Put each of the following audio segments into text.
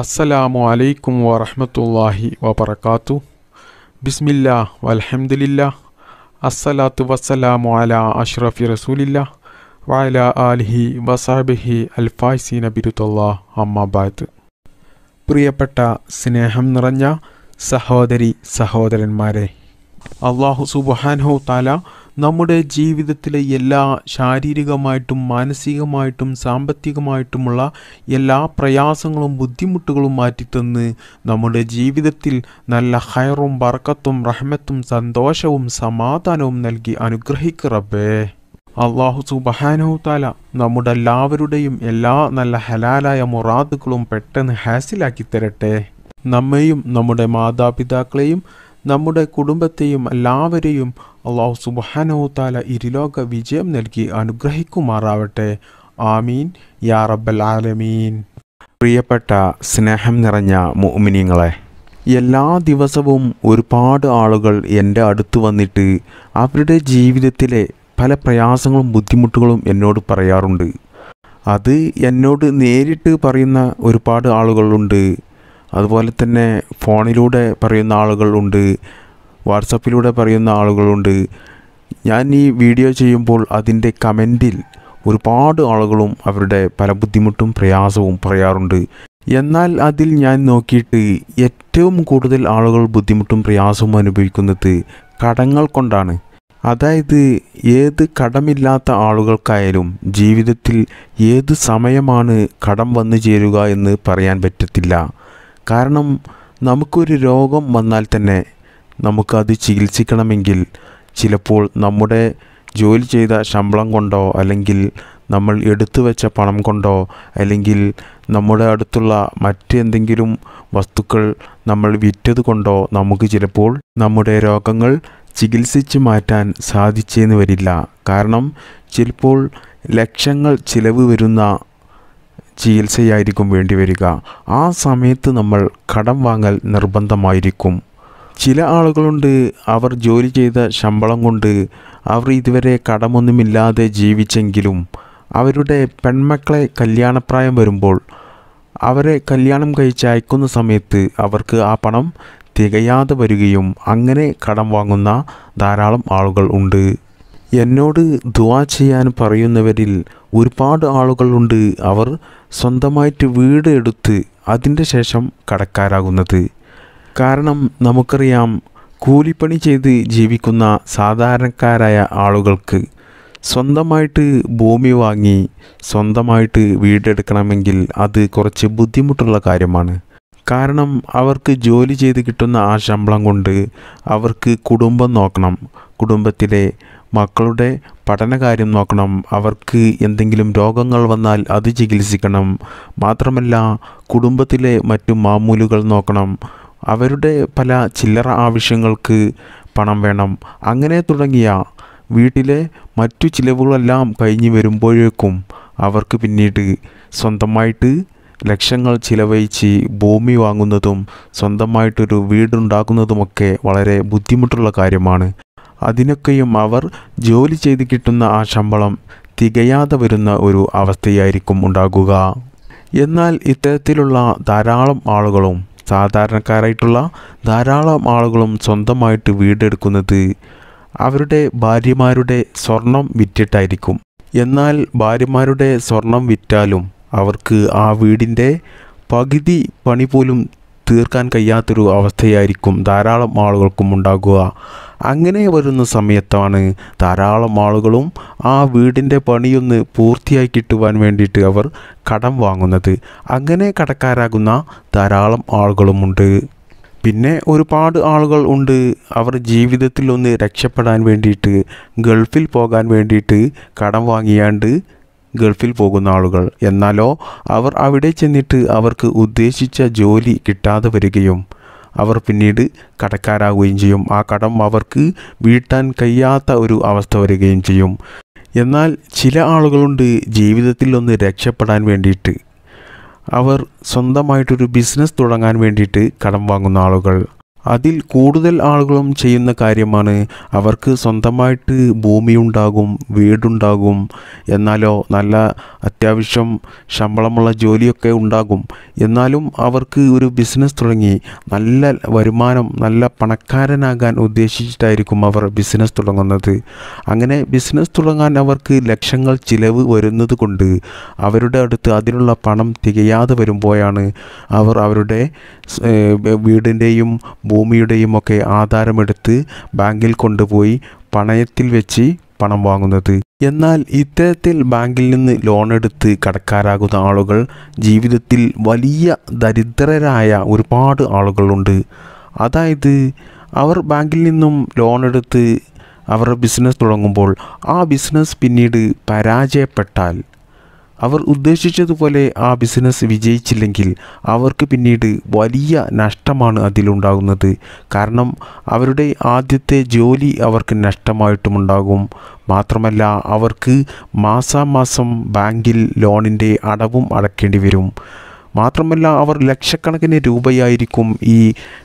അസ്സലാമു അലൈക്കും വറഹമത്തല്ലാഹി വബർക്കാത്തു ബിസ്മില്ല വലഹമുല്ല അസ്സലാത്തു വസ്സലാമു അല അഷ്റഫി റസൂലില്ല വഅല ആലിഹി വസാബിഹി അൽഫായ്സി നബിരുത്തല്ലാ അമ്മാബാദ് പ്രിയപ്പെട്ട സ്നേഹം നിറഞ്ഞ സഹോദരി സഹോദരന്മാരെ അള്ളാഹു സുബാൻഹു താല നമ്മുടെ ജീവിതത്തിലെ എല്ലാ ശാരീരികമായിട്ടും മാനസികമായിട്ടും സാമ്പത്തികമായിട്ടുമുള്ള എല്ലാ പ്രയാസങ്ങളും ബുദ്ധിമുട്ടുകളും മാറ്റിത്തന്ന് നമ്മുടെ ജീവിതത്തിൽ നല്ല ഹയറും ബർക്കത്തും റഹ്മത്തും സന്തോഷവും സമാധാനവും നൽകി അനുഗ്രഹിക്കറബേ അള്ളാഹു സുബഹാനവുത്താല നമ്മുടെ എല്ലാവരുടെയും എല്ലാ നല്ല ഹലാലായ മുറാദുകളും പെട്ടെന്ന് ഹാസിലാക്കി തരട്ടെ നമ്മെയും നമ്മുടെ മാതാപിതാക്കളെയും നമ്മുടെ കുടുംബത്തെയും എല്ലാവരെയും അള്ളാഹു സുബാനോത്താല ഇരുലോക വിജയം നൽകി അനുഗ്രഹിക്കുമാറാവട്ടെ ആമീൻ യാ റബ്ബൽ ആലമീൻ പ്രിയപ്പെട്ട സ്നേഹം നിറഞ്ഞ മോമിനിയങ്ങളെ എല്ലാ ദിവസവും ഒരുപാട് ആളുകൾ എൻ്റെ അടുത്ത് വന്നിട്ട് അവരുടെ ജീവിതത്തിലെ പല പ്രയാസങ്ങളും ബുദ്ധിമുട്ടുകളും എന്നോട് പറയാറുണ്ട് അത് എന്നോട് നേരിട്ട് പറയുന്ന ഒരുപാട് ആളുകളുണ്ട് അതുപോലെ തന്നെ ഫോണിലൂടെ പറയുന്ന ആളുകളുണ്ട് വാട്സപ്പിലൂടെ പറയുന്ന ആളുകളുണ്ട് ഞാൻ ഈ വീഡിയോ ചെയ്യുമ്പോൾ അതിൻ്റെ കമൻറ്റിൽ ഒരുപാട് ആളുകളും അവരുടെ പല ബുദ്ധിമുട്ടും പ്രയാസവും പറയാറുണ്ട് എന്നാൽ അതിൽ ഞാൻ നോക്കിയിട്ട് ഏറ്റവും കൂടുതൽ ആളുകൾ ബുദ്ധിമുട്ടും പ്രയാസവും അനുഭവിക്കുന്നത് കടങ്ങൾ കൊണ്ടാണ് അതായത് ഏത് കടമില്ലാത്ത ആളുകൾക്കായാലും ജീവിതത്തിൽ ഏത് സമയമാണ് കടം വന്നു ചേരുക എന്ന് പറയാൻ പറ്റത്തില്ല കാരണം നമുക്കൊരു രോഗം വന്നാൽ തന്നെ നമുക്കത് ചികിത്സിക്കണമെങ്കിൽ ചിലപ്പോൾ നമ്മുടെ ജോലി ചെയ്ത ശമ്പളം കൊണ്ടോ അല്ലെങ്കിൽ നമ്മൾ എടുത്തു വെച്ച പണം കൊണ്ടോ അല്ലെങ്കിൽ നമ്മുടെ അടുത്തുള്ള മറ്റെന്തെങ്കിലും വസ്തുക്കൾ നമ്മൾ വിറ്റത് കൊണ്ടോ നമുക്ക് ചിലപ്പോൾ നമ്മുടെ രോഗങ്ങൾ ചികിത്സിച്ച് മാറ്റാൻ സാധിച്ചേന്ന് വരില്ല കാരണം ചിലപ്പോൾ ലക്ഷങ്ങൾ ചിലവ് വരുന്ന ചികിത്സയായിരിക്കും വേണ്ടിവരിക ആ സമയത്ത് നമ്മൾ കടം വാങ്ങൽ നിർബന്ധമായിരിക്കും ചില ആളുകളുണ്ട് അവർ ജോലി ചെയ്ത ശമ്പളം കൊണ്ട് അവർ ഇതുവരെ കടമൊന്നുമില്ലാതെ ജീവിച്ചെങ്കിലും അവരുടെ പെൺമക്കളെ കല്യാണപ്രായം വരുമ്പോൾ അവരെ കല്യാണം കഴിച്ച് അയക്കുന്ന സമയത്ത് അവർക്ക് ആ പണം തികയാതെ വരികയും അങ്ങനെ കടം വാങ്ങുന്ന ധാരാളം ആളുകൾ ഉണ്ട് എന്നോട് ദുവാ ചെയ്യാൻ പറയുന്നവരിൽ ഒരുപാട് ആളുകളുണ്ട് അവർ സ്വന്തമായിട്ട് വീട് എടുത്ത് അതിൻ്റെ ശേഷം കടക്കാരാകുന്നത് കാരണം നമുക്കറിയാം കൂലിപ്പണി ചെയ്ത് ജീവിക്കുന്ന സാധാരണക്കാരായ ആളുകൾക്ക് സ്വന്തമായിട്ട് ഭൂമി വാങ്ങി സ്വന്തമായിട്ട് വീടെടുക്കണമെങ്കിൽ അത് കുറച്ച് ബുദ്ധിമുട്ടുള്ള കാര്യമാണ് കാരണം അവർക്ക് ജോലി ചെയ്ത് കിട്ടുന്ന ആ ശമ്പളം കൊണ്ട് അവർക്ക് കുടുംബം നോക്കണം കുടുംബത്തിലെ മക്കളുടെ പഠനകാര്യം നോക്കണം അവർക്ക് എന്തെങ്കിലും രോഗങ്ങൾ വന്നാൽ അത് ചികിത്സിക്കണം മാത്രമല്ല കുടുംബത്തിലെ മറ്റു മാമൂലുകൾ നോക്കണം അവരുടെ പല ചില്ലറ ആവശ്യങ്ങൾക്ക് പണം വേണം അങ്ങനെ തുടങ്ങിയ വീട്ടിലെ മറ്റു ചിലവുകളെല്ലാം കഴിഞ്ഞ് വരുമ്പോഴേക്കും അവർക്ക് പിന്നീട് സ്വന്തമായിട്ട് ലക്ഷങ്ങൾ ചിലവഴിച്ച് ഭൂമി വാങ്ങുന്നതും സ്വന്തമായിട്ടൊരു വീടുണ്ടാക്കുന്നതുമൊക്കെ വളരെ ബുദ്ധിമുട്ടുള്ള കാര്യമാണ് അതിനൊക്കെയും അവർ ജോലി ചെയ്ത് കിട്ടുന്ന ആ ശമ്പളം തികയാതെ വരുന്ന ഒരു അവസ്ഥയായിരിക്കും ഉണ്ടാകുക എന്നാൽ ഇത്തരത്തിലുള്ള ധാരാളം ആളുകളും സാധാരണക്കാരായിട്ടുള്ള ധാരാളം ആളുകളും സ്വന്തമായിട്ട് വീടെടുക്കുന്നത് അവരുടെ ഭാര്യമാരുടെ സ്വർണം വിറ്റിട്ടായിരിക്കും എന്നാൽ ഭാര്യമാരുടെ സ്വർണം വിറ്റാലും അവർക്ക് ആ വീടിൻ്റെ പകുതി പണി പോലും തീർക്കാൻ കഴിയാത്തൊരു അവസ്ഥയായിരിക്കും ധാരാളം ആളുകൾക്കും ഉണ്ടാകുക അങ്ങനെ വരുന്ന സമയത്താണ് ധാരാളം ആളുകളും ആ വീടിൻ്റെ പണിയൊന്ന് പൂർത്തിയായി കിട്ടുവാൻ വേണ്ടിയിട്ട് അവർ കടം വാങ്ങുന്നത് അങ്ങനെ കടക്കാരാകുന്ന ധാരാളം ആളുകളുമുണ്ട് പിന്നെ ഒരുപാട് ആളുകൾ ഉണ്ട് അവർ ജീവിതത്തിൽ ഒന്ന് രക്ഷപ്പെടാൻ വേണ്ടിയിട്ട് ഗൾഫിൽ പോകാൻ വേണ്ടിയിട്ട് കടം വാങ്ങിയാണ്ട് ഗൾഫിൽ പോകുന്ന ആളുകൾ എന്നാലോ അവർ അവിടെ ചെന്നിട്ട് അവർക്ക് ഉദ്ദേശിച്ച ജോലി കിട്ടാതെ വരികയും അവർ പിന്നീട് കടക്കാരാകുകയും ചെയ്യും ആ കടം അവർക്ക് വീട്ടാൻ കഴിയാത്ത ഒരു അവസ്ഥ വരികയും ചെയ്യും എന്നാൽ ചില ആളുകളുണ്ട് ജീവിതത്തിൽ ഒന്ന് രക്ഷപ്പെടാൻ വേണ്ടിയിട്ട് അവർ സ്വന്തമായിട്ടൊരു ബിസിനസ് തുടങ്ങാൻ വേണ്ടിയിട്ട് കടം വാങ്ങുന്ന ആളുകൾ അതിൽ കൂടുതൽ ആളുകളും ചെയ്യുന്ന കാര്യമാണ് അവർക്ക് സ്വന്തമായിട്ട് ഭൂമിയുണ്ടാകും വീടുണ്ടാകും എന്നാലോ നല്ല അത്യാവശ്യം ശമ്പളമുള്ള ജോലിയൊക്കെ ഉണ്ടാകും എന്നാലും അവർക്ക് ഒരു ബിസിനസ് തുടങ്ങി നല്ല വരുമാനം നല്ല പണക്കാരനാകാൻ ഉദ്ദേശിച്ചിട്ടായിരിക്കും അവർ ബിസിനസ് തുടങ്ങുന്നത് അങ്ങനെ ബിസിനസ് തുടങ്ങാൻ അവർക്ക് ലക്ഷങ്ങൾ ചിലവ് വരുന്നത് കൊണ്ട് അവരുടെ അടുത്ത് അതിനുള്ള പണം തികയാതെ വരുമ്പോഴാണ് അവർ അവരുടെ വീടിൻ്റെയും ഭൂമിയുടെയും ഒക്കെ ആധാരമെടുത്ത് ബാങ്കിൽ കൊണ്ടുപോയി പണയത്തിൽ വെച്ച് പണം വാങ്ങുന്നത് എന്നാൽ ഇത്തരത്തിൽ ബാങ്കിൽ നിന്ന് ലോൺ എടുത്ത് കടക്കാരാകുന്ന ആളുകൾ ജീവിതത്തിൽ വലിയ ദരിദ്രരായ ഒരുപാട് ആളുകളുണ്ട് അതായത് അവർ ബാങ്കിൽ നിന്നും ലോൺ എടുത്ത് അവർ ബിസിനസ് തുടങ്ങുമ്പോൾ ആ ബിസിനസ് പിന്നീട് പരാജയപ്പെട്ടാൽ അവർ ഉദ്ദേശിച്ചതുപോലെ ആ ബിസിനസ് വിജയിച്ചില്ലെങ്കിൽ അവർക്ക് പിന്നീട് വലിയ നഷ്ടമാണ് അതിലുണ്ടാകുന്നത് കാരണം അവരുടെ ആദ്യത്തെ ജോലി അവർക്ക് നഷ്ടമായിട്ടുമുണ്ടാകും മാത്രമല്ല അവർക്ക് മാസാമാസം ബാങ്കിൽ ലോണിൻ്റെ അടവും അടക്കേണ്ടി വരും മാത്രമല്ല അവർ ലക്ഷക്കണക്കിന് രൂപയായിരിക്കും ഈ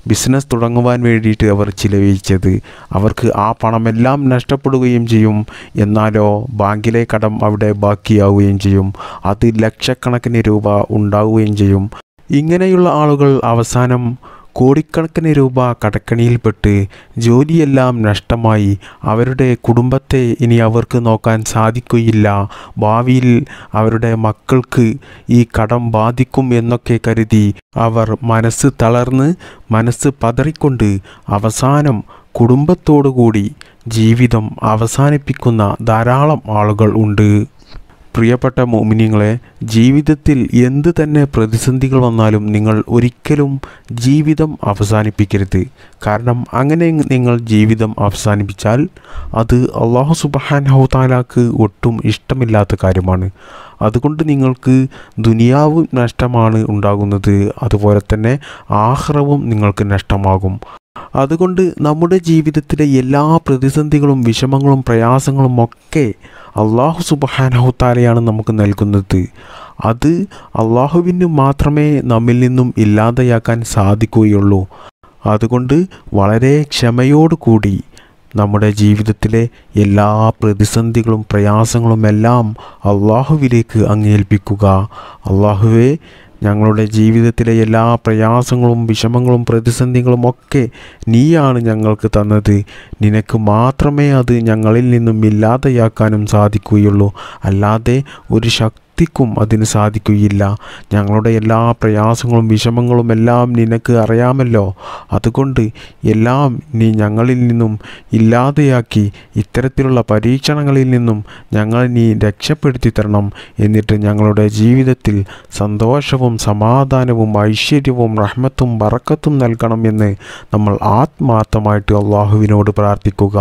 ബിസിനസ് തുടങ്ങുവാൻ വേണ്ടിയിട്ട് അവർ ചിലവഴിച്ചത് അവർക്ക് ആ പണമെല്ലാം നഷ്ടപ്പെടുകയും ചെയ്യും എന്നാലോ ബാങ്കിലെ കടം അവിടെ ബാക്കിയാവുകയും ചെയ്യും അത് ലക്ഷക്കണക്കിന് രൂപ ഉണ്ടാവുകയും ചെയ്യും ഇങ്ങനെയുള്ള ആളുകൾ അവസാനം കോടിക്കണക്കിന് രൂപ കടക്കണിയിൽപ്പെട്ട് ജോലിയെല്ലാം നഷ്ടമായി അവരുടെ കുടുംബത്തെ ഇനി അവർക്ക് നോക്കാൻ സാധിക്കുകയില്ല ഭാവിയിൽ അവരുടെ മക്കൾക്ക് ഈ കടം ബാധിക്കും എന്നൊക്കെ കരുതി അവർ മനസ്സ് തളർന്ന് മനസ്സ് പതറിക്കൊണ്ട് അവസാനം കുടുംബത്തോടുകൂടി ജീവിതം അവസാനിപ്പിക്കുന്ന ധാരാളം ആളുകൾ ഉണ്ട് പ്രിയപ്പെട്ട മോമിനിങ്ങളെ ജീവിതത്തിൽ എന്ത് തന്നെ പ്രതിസന്ധികൾ വന്നാലും നിങ്ങൾ ഒരിക്കലും ജീവിതം അവസാനിപ്പിക്കരുത് കാരണം അങ്ങനെ നിങ്ങൾ ജീവിതം അവസാനിപ്പിച്ചാൽ അത് അള്ളാഹു സുബഹാൻ ഹൗതാലാക്ക് ഒട്ടും ഇഷ്ടമില്ലാത്ത കാര്യമാണ് അതുകൊണ്ട് നിങ്ങൾക്ക് ദുനിയാവും നഷ്ടമാണ് ഉണ്ടാകുന്നത് അതുപോലെ തന്നെ ആഹ്റവും നിങ്ങൾക്ക് നഷ്ടമാകും അതുകൊണ്ട് നമ്മുടെ ജീവിതത്തിലെ എല്ലാ പ്രതിസന്ധികളും വിഷമങ്ങളും പ്രയാസങ്ങളും ഒക്കെ അള്ളാഹു സുബഹാനഹുത്താലയാണ് നമുക്ക് നൽകുന്നത് അത് അള്ളാഹുവിന് മാത്രമേ നമ്മിൽ നിന്നും ഇല്ലാതെയാക്കാൻ സാധിക്കുകയുള്ളൂ അതുകൊണ്ട് വളരെ ക്ഷമയോടുകൂടി നമ്മുടെ ജീവിതത്തിലെ എല്ലാ പ്രതിസന്ധികളും പ്രയാസങ്ങളും എല്ലാം അള്ളാഹുവിലേക്ക് അങ്ങേൽപ്പിക്കുക അള്ളാഹുവെ ഞങ്ങളുടെ ജീവിതത്തിലെ എല്ലാ പ്രയാസങ്ങളും വിഷമങ്ങളും പ്രതിസന്ധികളും ഒക്കെ നീയാണ് ഞങ്ങൾക്ക് തന്നത് നിനക്ക് മാത്രമേ അത് ഞങ്ങളിൽ നിന്നും ഇല്ലാതെയാക്കാനും സാധിക്കുകയുള്ളൂ അല്ലാതെ ഒരു ശക്തി വ്യക്തിക്കും അതിന് സാധിക്കുകയില്ല ഞങ്ങളുടെ എല്ലാ പ്രയാസങ്ങളും വിഷമങ്ങളും എല്ലാം നിനക്ക് അറിയാമല്ലോ അതുകൊണ്ട് എല്ലാം നീ ഞങ്ങളിൽ നിന്നും ഇല്ലാതെയാക്കി ഇത്തരത്തിലുള്ള പരീക്ഷണങ്ങളിൽ നിന്നും ഞങ്ങൾ നീ രക്ഷപ്പെടുത്തി തരണം എന്നിട്ട് ഞങ്ങളുടെ ജീവിതത്തിൽ സന്തോഷവും സമാധാനവും ഐശ്വര്യവും റഹ്മത്തും ബറക്കത്തും നൽകണം എന്ന് നമ്മൾ ആത്മാർത്ഥമായിട്ട് അള്ളാഹുവിനോട് പ്രാർത്ഥിക്കുക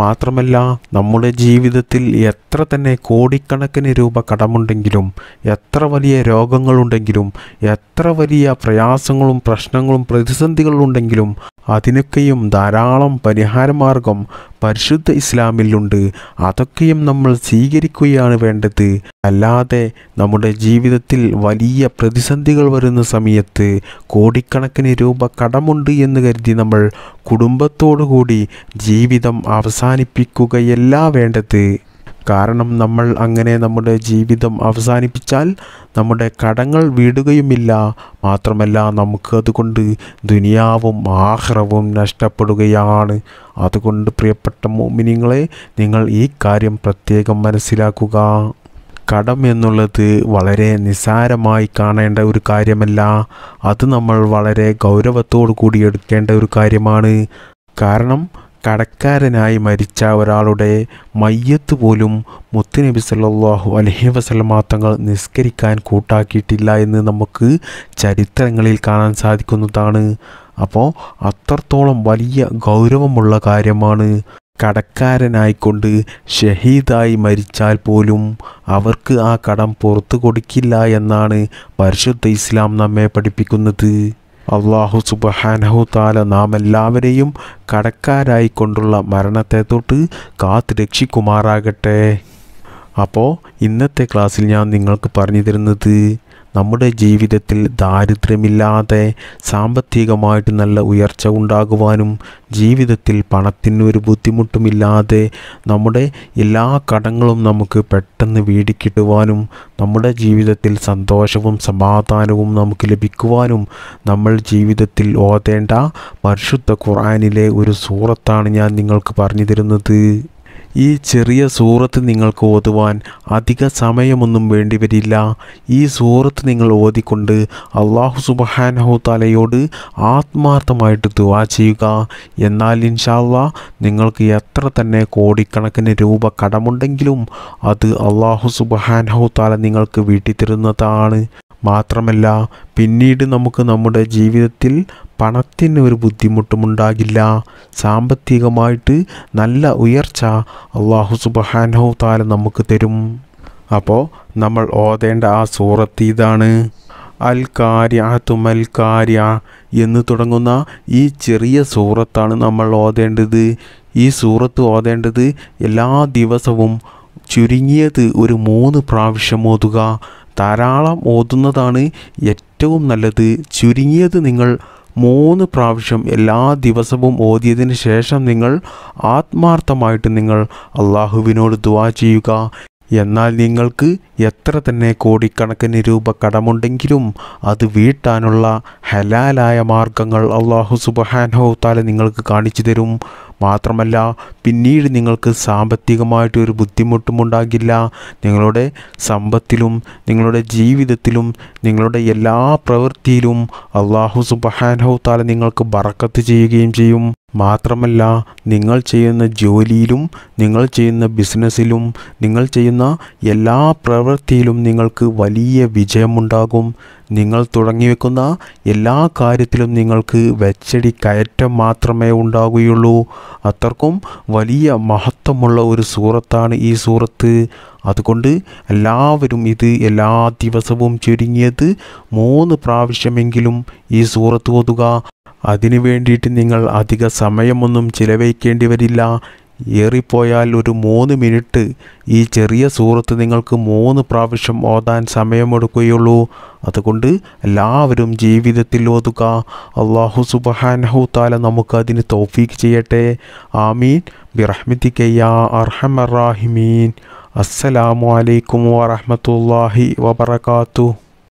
മാത്രമല്ല നമ്മുടെ ജീവിതത്തിൽ എത്ര തന്നെ കോടിക്കണക്കിന് രൂപ കടമുണ്ടെങ്കിലും എത്ര വലിയ രോഗങ്ങളുണ്ടെങ്കിലും എത്ര വലിയ പ്രയാസങ്ങളും പ്രശ്നങ്ങളും പ്രതിസന്ധികളുണ്ടെങ്കിലും അതിനൊക്കെയും ധാരാളം പരിഹാരമാർഗം പരിശുദ്ധ ഇസ്ലാമിലുണ്ട് അതൊക്കെയും നമ്മൾ സ്വീകരിക്കുകയാണ് വേണ്ടത് അല്ലാതെ നമ്മുടെ ജീവിതത്തിൽ വലിയ പ്രതിസന്ധികൾ വരുന്ന സമയത്ത് കോടിക്കണക്കിന് രൂപ കടമുണ്ട് എന്ന് കരുതി നമ്മൾ കുടുംബത്തോടു കൂടി ജീവിതം അവസാനിപ്പിക്കുകയല്ല വേണ്ടത് കാരണം നമ്മൾ അങ്ങനെ നമ്മുടെ ജീവിതം അവസാനിപ്പിച്ചാൽ നമ്മുടെ കടങ്ങൾ വീടുകയുമില്ല മാത്രമല്ല നമുക്ക് അതുകൊണ്ട് ദുനിയാവും ആഹ്റവും നഷ്ടപ്പെടുകയാണ് അതുകൊണ്ട് പ്രിയപ്പെട്ട മോമിനിങ്ങളെ നിങ്ങൾ ഈ കാര്യം പ്രത്യേകം മനസ്സിലാക്കുക കടം എന്നുള്ളത് വളരെ നിസ്സാരമായി കാണേണ്ട ഒരു കാര്യമല്ല അത് നമ്മൾ വളരെ ഗൗരവത്തോടു കൂടി എടുക്കേണ്ട ഒരു കാര്യമാണ് കാരണം കടക്കാരനായി മരിച്ച ഒരാളുടെ മയ്യത്ത് പോലും മുത്തുനബി സല്ലാഹു അലഹി വസല്ലമ തങ്ങൾ നിസ്കരിക്കാൻ കൂട്ടാക്കിയിട്ടില്ല എന്ന് നമുക്ക് ചരിത്രങ്ങളിൽ കാണാൻ സാധിക്കുന്നതാണ് അപ്പോൾ അത്രത്തോളം വലിയ ഗൗരവമുള്ള കാര്യമാണ് കടക്കാരനായിക്കൊണ്ട് ഷഹീദായി മരിച്ചാൽ പോലും അവർക്ക് ആ കടം പുറത്തു കൊടുക്കില്ല എന്നാണ് പരിശുദ്ധ ഇസ്ലാം നമ്മെ പഠിപ്പിക്കുന്നത് അള്ളാഹു സുബഹാനഹു താല നാം എല്ലാവരെയും കൊണ്ടുള്ള മരണത്തെ തൊട്ട് കാത്ത് രക്ഷിക്കുമാറാകട്ടെ അപ്പോൾ ഇന്നത്തെ ക്ലാസ്സിൽ ഞാൻ നിങ്ങൾക്ക് പറഞ്ഞു തരുന്നത് നമ്മുടെ ജീവിതത്തിൽ ദാരിദ്ര്യമില്ലാതെ സാമ്പത്തികമായിട്ട് നല്ല ഉയർച്ച ഉണ്ടാകുവാനും ജീവിതത്തിൽ പണത്തിന് ഒരു ബുദ്ധിമുട്ടുമില്ലാതെ നമ്മുടെ എല്ലാ കടങ്ങളും നമുക്ക് പെട്ടെന്ന് വീടിക്കിട്ടുവാനും നമ്മുടെ ജീവിതത്തിൽ സന്തോഷവും സമാധാനവും നമുക്ക് ലഭിക്കുവാനും നമ്മൾ ജീവിതത്തിൽ ഓതേണ്ട പരിശുദ്ധ ഖുറാനിലെ ഒരു സൂറത്താണ് ഞാൻ നിങ്ങൾക്ക് പറഞ്ഞു തരുന്നത് ഈ ചെറിയ സൂറത്ത് നിങ്ങൾക്ക് ഓതുവാൻ അധിക സമയമൊന്നും വേണ്ടിവരില്ല ഈ സൂറത്ത് നിങ്ങൾ ഓതിക്കൊണ്ട് അള്ളാഹു സുബഹാനഹു തലയോട് ആത്മാർത്ഥമായിട്ട് ദുവാ ചെയ്യുക എന്നാൽ ഇൻഷാല്ല നിങ്ങൾക്ക് എത്ര തന്നെ കോടിക്കണക്കിന് രൂപ കടമുണ്ടെങ്കിലും അത് അള്ളാഹു സുബഹാനഹു തല നിങ്ങൾക്ക് വീട്ടിത്തരുന്നതാണ് മാത്രമല്ല പിന്നീട് നമുക്ക് നമ്മുടെ ജീവിതത്തിൽ പണത്തിന് ഒരു ബുദ്ധിമുട്ടുമുണ്ടാകില്ല സാമ്പത്തികമായിട്ട് നല്ല ഉയർച്ച അള്ളാഹു സുബഹാനോ താല നമുക്ക് തരും അപ്പോൾ നമ്മൾ ഓതേണ്ട ആ സൂറത്ത് ഇതാണ് അൽ കാര്യ തുമൽ കാര്യ എന്ന് തുടങ്ങുന്ന ഈ ചെറിയ സൂറത്താണ് നമ്മൾ ഓതേണ്ടത് ഈ സൂറത്ത് ഓതേണ്ടത് എല്ലാ ദിവസവും ചുരുങ്ങിയത് ഒരു മൂന്ന് പ്രാവശ്യം ഓതുക ധാരാളം ഓതുന്നതാണ് ഏറ്റവും നല്ലത് ചുരുങ്ങിയത് നിങ്ങൾ മൂന്ന് പ്രാവശ്യം എല്ലാ ദിവസവും ഓതിയതിന് ശേഷം നിങ്ങൾ ആത്മാർത്ഥമായിട്ട് നിങ്ങൾ അള്ളാഹുവിനോട് ദുവാ ചെയ്യുക എന്നാൽ നിങ്ങൾക്ക് എത്ര തന്നെ കോടിക്കണക്കിന് രൂപ കടമുണ്ടെങ്കിലും അത് വീട്ടാനുള്ള ഹലാലായ മാർഗങ്ങൾ അള്ളാഹു സുബഹാനോ താല നിങ്ങൾക്ക് കാണിച്ചു തരും മാത്രമല്ല പിന്നീട് നിങ്ങൾക്ക് സാമ്പത്തികമായിട്ട് ഒരു ബുദ്ധിമുട്ടും ഉണ്ടാകില്ല നിങ്ങളുടെ സമ്പത്തിലും നിങ്ങളുടെ ജീവിതത്തിലും നിങ്ങളുടെ എല്ലാ പ്രവൃത്തിയിലും അള്ളാഹു സുബഹാനഹു താല നിങ്ങൾക്ക് ബറക്കത്ത് ചെയ്യുകയും ചെയ്യും മാത്രമല്ല നിങ്ങൾ ചെയ്യുന്ന ജോലിയിലും നിങ്ങൾ ചെയ്യുന്ന ബിസിനസ്സിലും നിങ്ങൾ ചെയ്യുന്ന എല്ലാ പ്രവൃത്തിയിലും നിങ്ങൾക്ക് വലിയ വിജയമുണ്ടാകും നിങ്ങൾ തുടങ്ങിവെക്കുന്ന എല്ലാ കാര്യത്തിലും നിങ്ങൾക്ക് വെച്ചടി കയറ്റം മാത്രമേ ഉണ്ടാകുകയുള്ളൂ അത്രക്കും വലിയ മഹത്വമുള്ള ഒരു സൂറത്താണ് ഈ സൂറത്ത് അതുകൊണ്ട് എല്ലാവരും ഇത് എല്ലാ ദിവസവും ചുരുങ്ങിയത് മൂന്ന് പ്രാവശ്യമെങ്കിലും ഈ സൂറത്ത് ഓതുക അതിനു വേണ്ടിയിട്ട് നിങ്ങൾ അധിക സമയമൊന്നും ചിലവഴിക്കേണ്ടി വരില്ല ഏറിപ്പോയാൽ ഒരു മൂന്ന് മിനിറ്റ് ഈ ചെറിയ സൂറത്ത് നിങ്ങൾക്ക് മൂന്ന് പ്രാവശ്യം ഓതാൻ സമയമെടുക്കുകയുള്ളൂ അതുകൊണ്ട് എല്ലാവരും ജീവിതത്തിൽ ഓതുക അള്ളാഹു സുബഹാനഹു താല നമുക്കതിന് തോഫീക്ക് ചെയ്യട്ടെ ആമീൻ ബിറഹ്മിത്തിക്കയ്യ അർഹമറാഹിമീൻ അസ്സലാമു അലൈക്കും വറഹമത്തല്ലാഹി വാബർക്കാത്തു